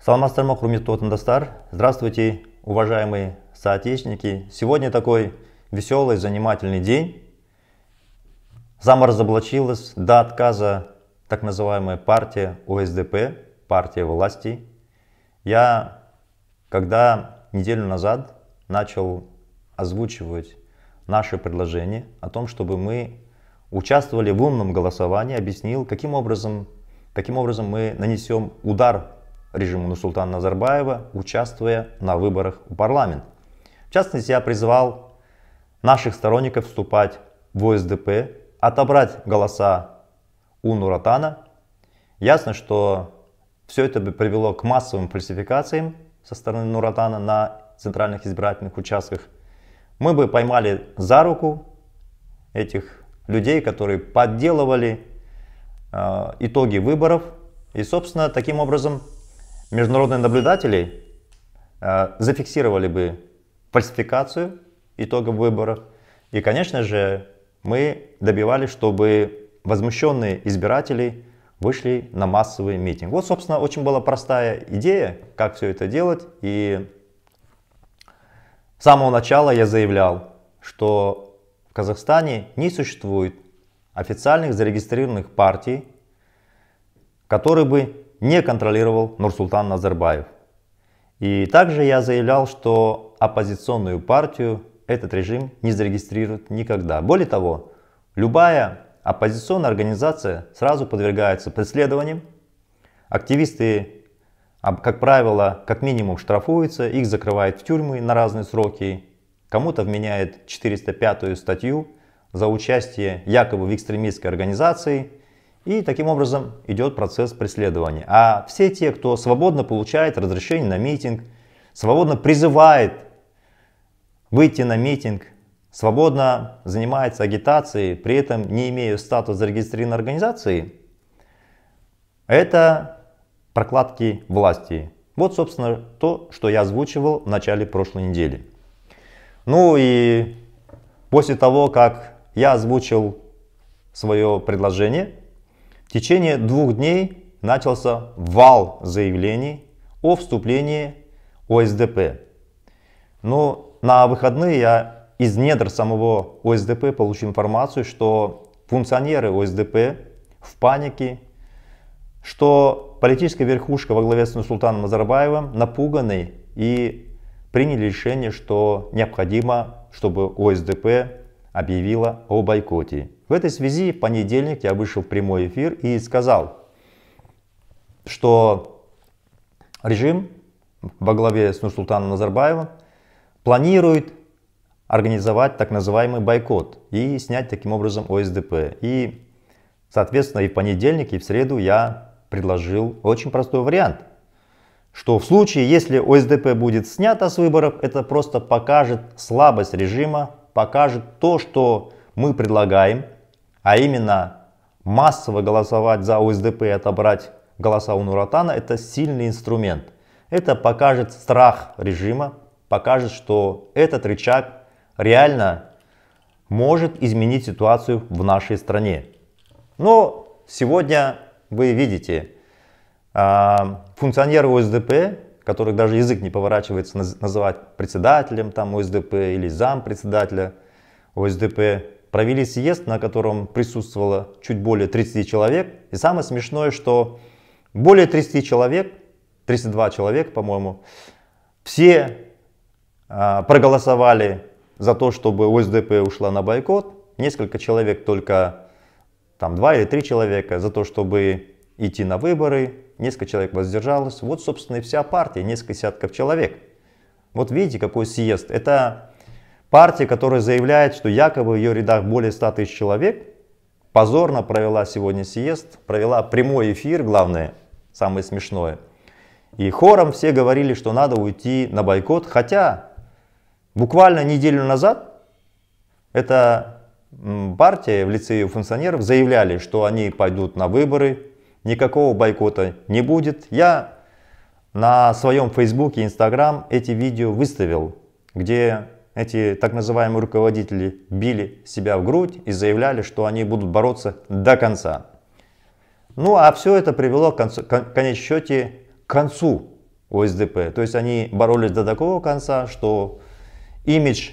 Саламатсыздар ма құрметті отандастар здравствуйте уважаемые соотечественники сегодня такой веселый занимательный день зам разоблачилась до отказа так называемая партия ОСДП партия власти я когда неделю назад начал озвучивать наши предложения о том, чтобы мы участвовали в умном голосовании, объяснил, каким образом, каким образом мы нанесем удар режиму Нурсултана Назарбаева, участвуя на выборах в парламент. В частности, я призвал наших сторонников вступать в ОСДП, отобрать голоса у Нуратана. Ясно, что все это бы привело к массовым фальсификациям со стороны Нуратана на центральных избирательных участках. Мы бы поймали за руку этих людей, которые подделывали э, итоги выборов. И, собственно, таким образом международные наблюдатели э, зафиксировали бы фальсификацию итогов выборов. И, конечно же, мы добивались, чтобы возмущенные избиратели вышли на массовый митинг. Вот, собственно, очень была простая идея, как все это делать. И с самого начала я заявлял, что в Казахстане не существует официальных зарегистрированных партий, которые бы не контролировал Нурсултан Назарбаев. И также я заявлял, что оппозиционную партию этот режим не зарегистрирует никогда. Более того, любая оппозиционная организация сразу подвергается преследованиям. Активисты, как правило, как минимум штрафуются, их закрывают в тюрьмы на разные сроки. Кому-то вменяет 405 статью за участие якобы в экстремистской организации – и таким образом идет процесс преследования. А все те, кто свободно получает разрешение на митинг, свободно призывает выйти на митинг, свободно занимается агитацией, при этом не имея статус зарегистрированной организации, это прокладки власти. Вот, собственно, то, что я озвучивал в начале прошлой недели. Ну и после того, как я озвучил свое предложение, течение двух дней начался вал заявлений о вступлении ОСДП. Но на выходные я из недр самого ОСДП получил информацию, что функционеры ОСДП в панике, что политическая верхушка во главе с султаном Назарбаевым напуганы и приняли решение, что необходимо, чтобы ОСДП объявила о бойкоте. В этой связи в понедельник я вышел в прямой эфир и сказал, что режим во главе с Нурсултаном Назарбаевым планирует организовать так называемый бойкот и снять таким образом ОСДП. И, соответственно, и в понедельник, и в среду я предложил очень простой вариант, что в случае, если ОСДП будет снято с выборов, это просто покажет слабость режима, покажет то, что мы предлагаем, а именно массово голосовать за УСДП и отобрать голоса у Нуратана, это сильный инструмент. Это покажет страх режима, покажет, что этот рычаг реально может изменить ситуацию в нашей стране. Но сегодня вы видите, а, функционеры УСДП, которых даже язык не поворачивается называть председателем там УСДП или зам председателя УСДП, провели съезд, на котором присутствовало чуть более 30 человек. И самое смешное, что более 30 человек, 32 человека, по-моему, все а, проголосовали за то, чтобы ОСДП ушла на бойкот. Несколько человек, только там два или три человека, за то, чтобы идти на выборы. Несколько человек воздержалось. Вот, собственно, и вся партия, несколько десятков человек. Вот видите, какой съезд. Это Партия, которая заявляет, что якобы в ее рядах более 100 тысяч человек, позорно провела сегодня съезд, провела прямой эфир, главное, самое смешное. И хором все говорили, что надо уйти на бойкот, хотя буквально неделю назад эта партия в лице ее функционеров заявляли, что они пойдут на выборы, никакого бойкота не будет. Я на своем фейсбуке, инстаграм эти видео выставил, где эти так называемые руководители били себя в грудь и заявляли, что они будут бороться до конца. Ну а все это привело к концу, конец счете к концу ОСДП. То есть они боролись до такого конца, что имидж,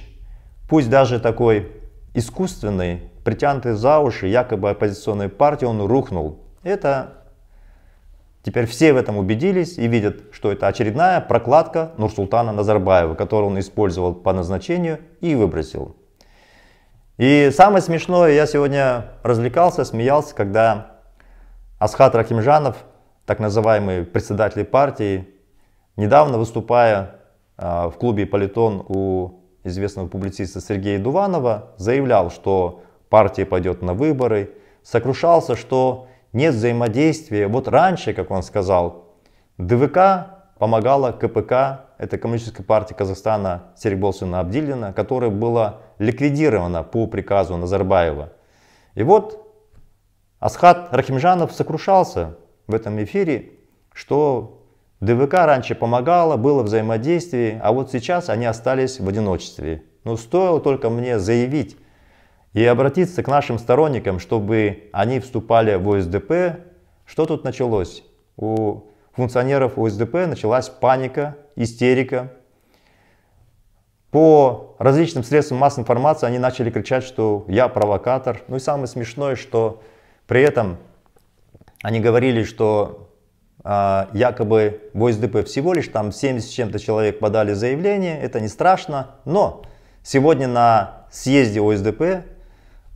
пусть даже такой искусственный, притянутый за уши якобы оппозиционной партии, он рухнул. Это Теперь все в этом убедились и видят, что это очередная прокладка Нурсултана Назарбаева, которую он использовал по назначению и выбросил. И самое смешное, я сегодня развлекался, смеялся, когда Асхат Рахимжанов, так называемый председатель партии, недавно выступая а, в клубе «Политон» у известного публициста Сергея Дуванова, заявлял, что партия пойдет на выборы, сокрушался, что нет взаимодействия. Вот раньше, как он сказал, ДВК помогала КПК, это Коммунистическая партия Казахстана Серикболсина Абдилина, которая была ликвидирована по приказу Назарбаева. И вот Асхат Рахимжанов сокрушался в этом эфире, что ДВК раньше помогала, было взаимодействие, а вот сейчас они остались в одиночестве. Но стоило только мне заявить и обратиться к нашим сторонникам, чтобы они вступали в ОСДП. Что тут началось? У функционеров ОСДП началась паника, истерика. По различным средствам массовой информации они начали кричать, что я провокатор. Ну и самое смешное, что при этом они говорили, что э, якобы в ОСДП всего лишь там 70 с чем-то человек подали заявление, это не страшно. Но сегодня на съезде ОСДП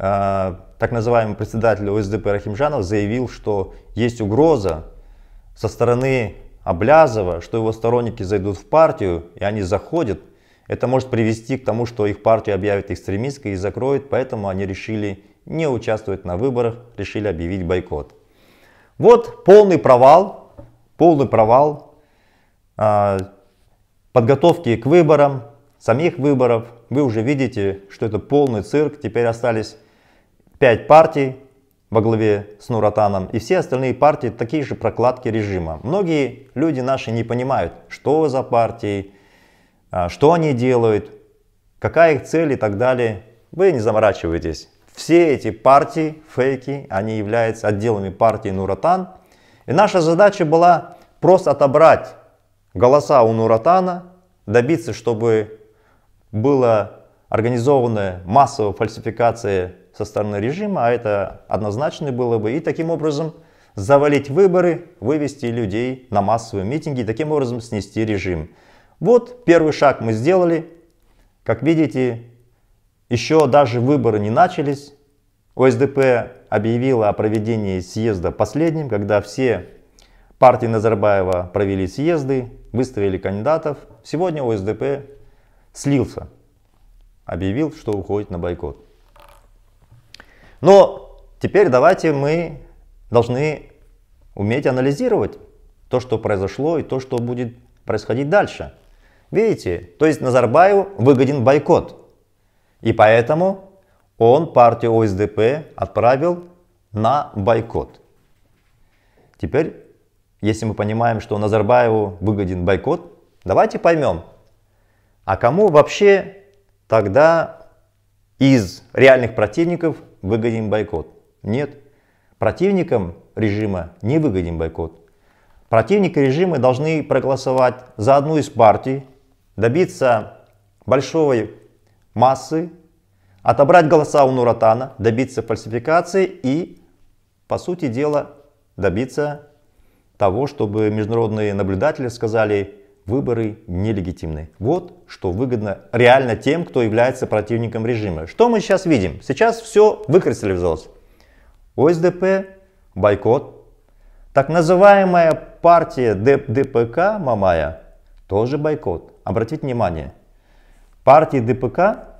Э, так называемый председатель ОСДП Рахимжанов заявил, что есть угроза со стороны Облязова, что его сторонники зайдут в партию, и они заходят. Это может привести к тому, что их партию объявят экстремистской и закроют, поэтому они решили не участвовать на выборах, решили объявить бойкот. Вот полный провал, полный провал э, подготовки к выборам, самих выборов. Вы уже видите, что это полный цирк. Теперь остались Пять партий во главе с Нуратаном и все остальные партии такие же прокладки режима. Многие люди наши не понимают, что за партии, а, что они делают, какая их цель и так далее. Вы не заморачивайтесь. Все эти партии, фейки, они являются отделами партии Нуратан. И наша задача была просто отобрать голоса у Нуратана, добиться, чтобы была организована массовая фальсификация со стороны режима, а это однозначно было бы. И таким образом завалить выборы, вывести людей на массовые митинги, таким образом снести режим. Вот первый шаг мы сделали. Как видите, еще даже выборы не начались. ОСДП объявила о проведении съезда последним, когда все партии Назарбаева провели съезды, выставили кандидатов. Сегодня ОСДП слился, объявил, что уходит на бойкот. Но теперь давайте мы должны уметь анализировать то, что произошло и то, что будет происходить дальше. Видите, то есть Назарбаеву выгоден бойкот. И поэтому он партию ОСДП отправил на бойкот. Теперь, если мы понимаем, что Назарбаеву выгоден бойкот, давайте поймем, а кому вообще тогда из реальных противников выгоден бойкот. Нет. Противникам режима не выгоден бойкот. Противники режима должны проголосовать за одну из партий, добиться большой массы, отобрать голоса у Нуратана, добиться фальсификации и, по сути дела, добиться того, чтобы международные наблюдатели сказали, выборы нелегитимны. Вот что выгодно реально тем, кто является противником режима. Что мы сейчас видим? Сейчас все выкристаллизовалось. ОСДП, бойкот. Так называемая партия ДПК Мамая тоже бойкот. Обратите внимание, партии ДПК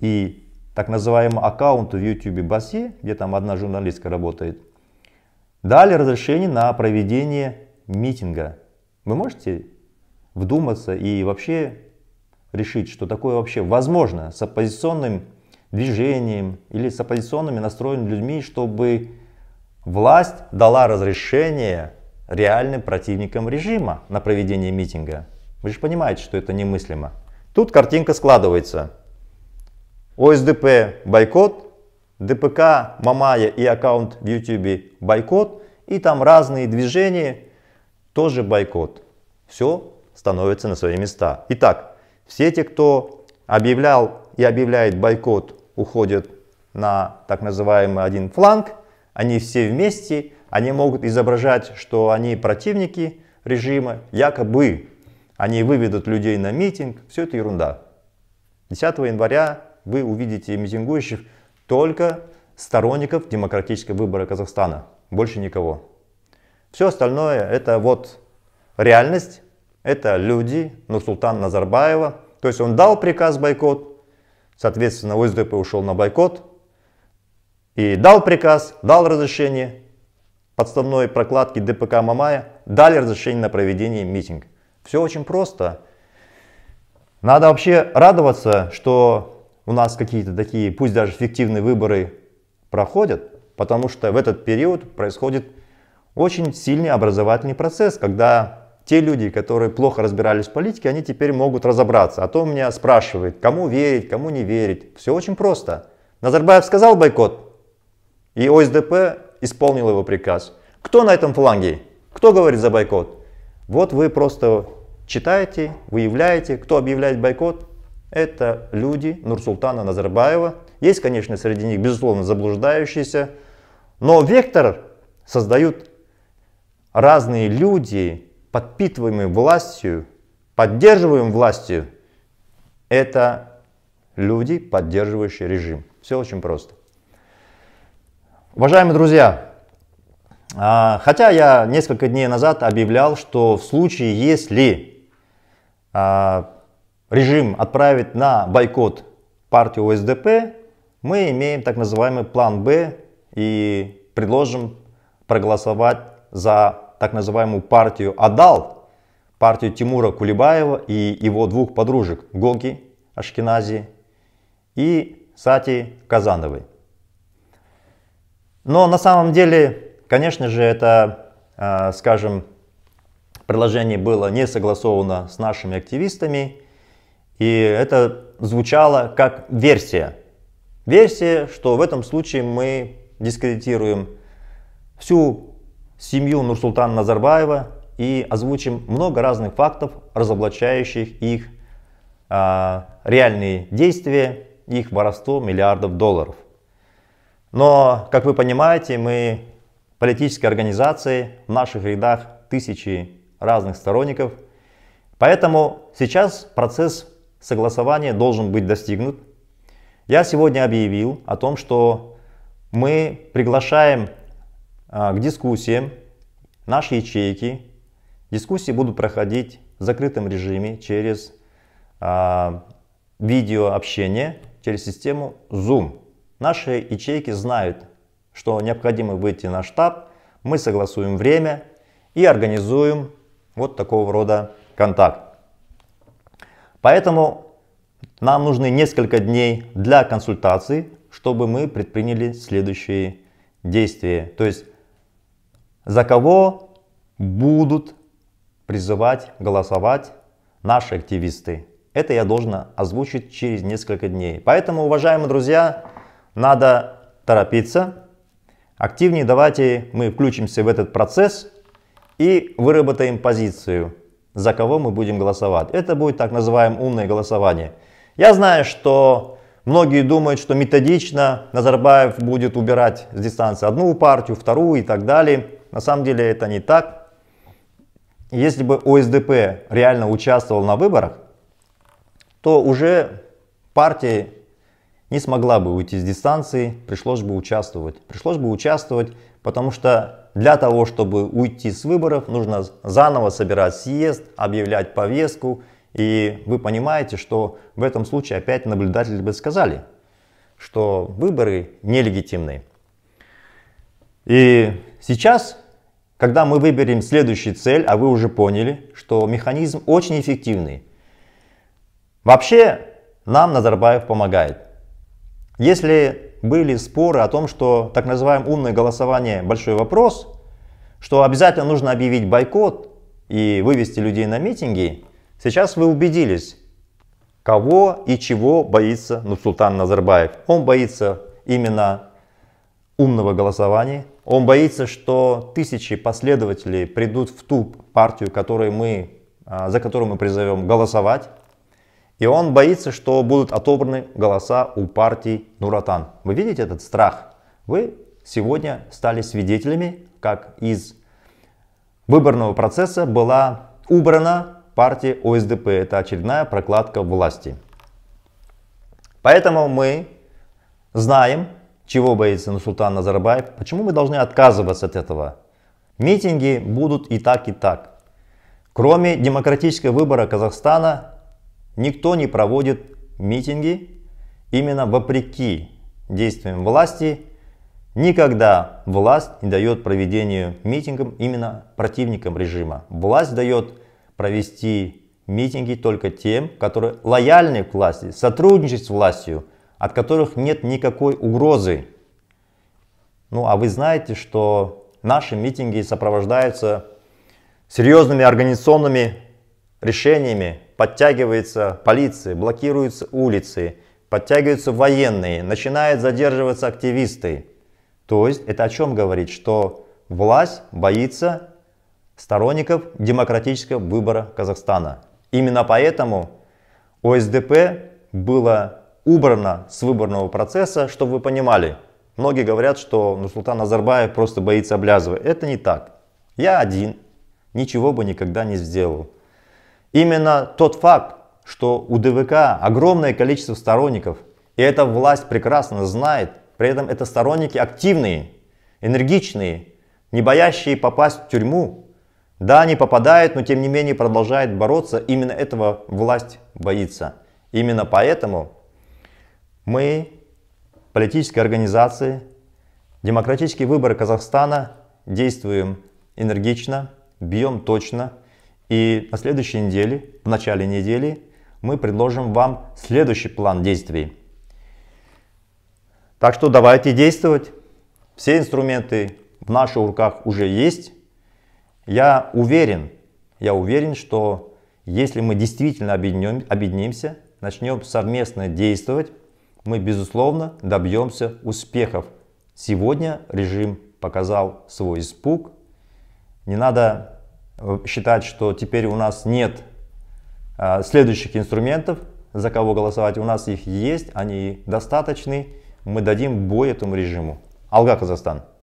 и так называемый аккаунт в YouTube Баси, где там одна журналистка работает, дали разрешение на проведение митинга вы можете вдуматься и вообще решить, что такое вообще возможно с оппозиционным движением или с оппозиционными настроенными людьми, чтобы власть дала разрешение реальным противникам режима на проведение митинга. Вы же понимаете, что это немыслимо. Тут картинка складывается. ОСДП бойкот, ДПК Мамая и аккаунт в YouTube бойкот, и там разные движения, тоже бойкот. Все становится на свои места. Итак, все те, кто объявлял и объявляет бойкот, уходят на так называемый один фланг. Они все вместе, они могут изображать, что они противники режима, якобы они выведут людей на митинг. Все это ерунда. 10 января вы увидите митингующих только сторонников демократического выбора Казахстана. Больше никого. Все остальное это вот реальность, это люди Ну, султан Назарбаева. То есть он дал приказ бойкот, соответственно ОСДП ушел на бойкот. И дал приказ, дал разрешение подставной прокладки ДПК Мамая, дали разрешение на проведение митинг. Все очень просто. Надо вообще радоваться, что у нас какие-то такие, пусть даже фиктивные выборы проходят, потому что в этот период происходит очень сильный образовательный процесс, когда те люди, которые плохо разбирались в политике, они теперь могут разобраться. А то меня спрашивают, кому верить, кому не верить. Все очень просто. Назарбаев сказал бойкот, и ОСДП исполнил его приказ. Кто на этом фланге? Кто говорит за бойкот? Вот вы просто читаете, выявляете, кто объявляет бойкот. Это люди Нурсултана Назарбаева. Есть, конечно, среди них, безусловно, заблуждающиеся. Но вектор создают разные люди, подпитываемые властью, поддерживаемые властью, это люди, поддерживающие режим. Все очень просто. Уважаемые друзья, а, хотя я несколько дней назад объявлял, что в случае, если а, режим отправит на бойкот партию ОСДП, мы имеем так называемый план Б и предложим проголосовать за так называемую партию Адал, партию Тимура Кулибаева и его двух подружек Гоги Ашкенази и Сати Казановой. Но на самом деле, конечно же, это, а, скажем, предложение было не согласовано с нашими активистами, и это звучало как версия. Версия, что в этом случае мы дискредитируем всю семью Нурсултана Назарбаева и озвучим много разных фактов, разоблачающих их а, реальные действия, их воровство миллиардов долларов. Но, как вы понимаете, мы политические организации, в наших рядах тысячи разных сторонников. Поэтому сейчас процесс согласования должен быть достигнут. Я сегодня объявил о том, что мы приглашаем а, к дискуссиям наши ячейки. Дискуссии будут проходить в закрытом режиме через а, видеообщение, через систему Zoom. Наши ячейки знают, что необходимо выйти на штаб, мы согласуем время и организуем вот такого рода контакт. Поэтому нам нужны несколько дней для консультации, чтобы мы предприняли следующие действия. То есть за кого будут призывать голосовать наши активисты. Это я должен озвучить через несколько дней. Поэтому, уважаемые друзья, надо торопиться. Активнее давайте мы включимся в этот процесс и выработаем позицию, за кого мы будем голосовать. Это будет так называемое умное голосование. Я знаю, что многие думают, что методично Назарбаев будет убирать с дистанции одну партию, вторую и так далее. На самом деле это не так. Если бы ОСДП реально участвовал на выборах, то уже партия не смогла бы уйти с дистанции, пришлось бы участвовать. Пришлось бы участвовать, потому что для того, чтобы уйти с выборов, нужно заново собирать съезд, объявлять повестку. И вы понимаете, что в этом случае опять наблюдатели бы сказали, что выборы нелегитимны. И сейчас когда мы выберем следующую цель, а вы уже поняли, что механизм очень эффективный. Вообще, нам Назарбаев помогает. Если были споры о том, что так называемое умное голосование – большой вопрос, что обязательно нужно объявить бойкот и вывести людей на митинги, сейчас вы убедились, кого и чего боится Нурсултан Назарбаев. Он боится именно умного голосования. Он боится, что тысячи последователей придут в ту партию, которую мы, а, за которую мы призовем голосовать. И он боится, что будут отобраны голоса у партии Нуратан. Вы видите этот страх? Вы сегодня стали свидетелями, как из выборного процесса была убрана партия ОСДП. Это очередная прокладка власти. Поэтому мы знаем, чего боится Нурсултан Назарбаев? Почему мы должны отказываться от этого? Митинги будут и так, и так. Кроме демократического выбора Казахстана, никто не проводит митинги именно вопреки действиям власти. Никогда власть не дает проведению митингам именно противникам режима. Власть дает провести митинги только тем, которые лояльны к власти, сотрудничать с властью – от которых нет никакой угрозы. Ну а вы знаете, что наши митинги сопровождаются серьезными организационными решениями. Подтягивается полиция, блокируются улицы, подтягиваются военные, начинают задерживаться активисты. То есть это о чем говорит? Что власть боится сторонников демократического выбора Казахстана. Именно поэтому ОСДП было Убрана с выборного процесса, чтобы вы понимали. Многие говорят, что Нурсултан Назарбаев просто боится облязывать. Это не так. Я один, ничего бы никогда не сделал. Именно тот факт, что у ДВК огромное количество сторонников, и эта власть прекрасно знает, при этом это сторонники активные, энергичные, не боящие попасть в тюрьму. Да, они попадают, но тем не менее продолжают бороться. Именно этого власть боится. Именно поэтому мы, политические организации, демократические выборы Казахстана, действуем энергично, бьем точно. И на следующей неделе, в начале недели, мы предложим вам следующий план действий. Так что давайте действовать. Все инструменты в наших руках уже есть. Я уверен, я уверен, что если мы действительно объединимся, начнем совместно действовать, мы, безусловно, добьемся успехов. Сегодня режим показал свой испуг. Не надо э, считать, что теперь у нас нет э, следующих инструментов, за кого голосовать. У нас их есть, они достаточны. Мы дадим бой этому режиму. Алга, Казахстан!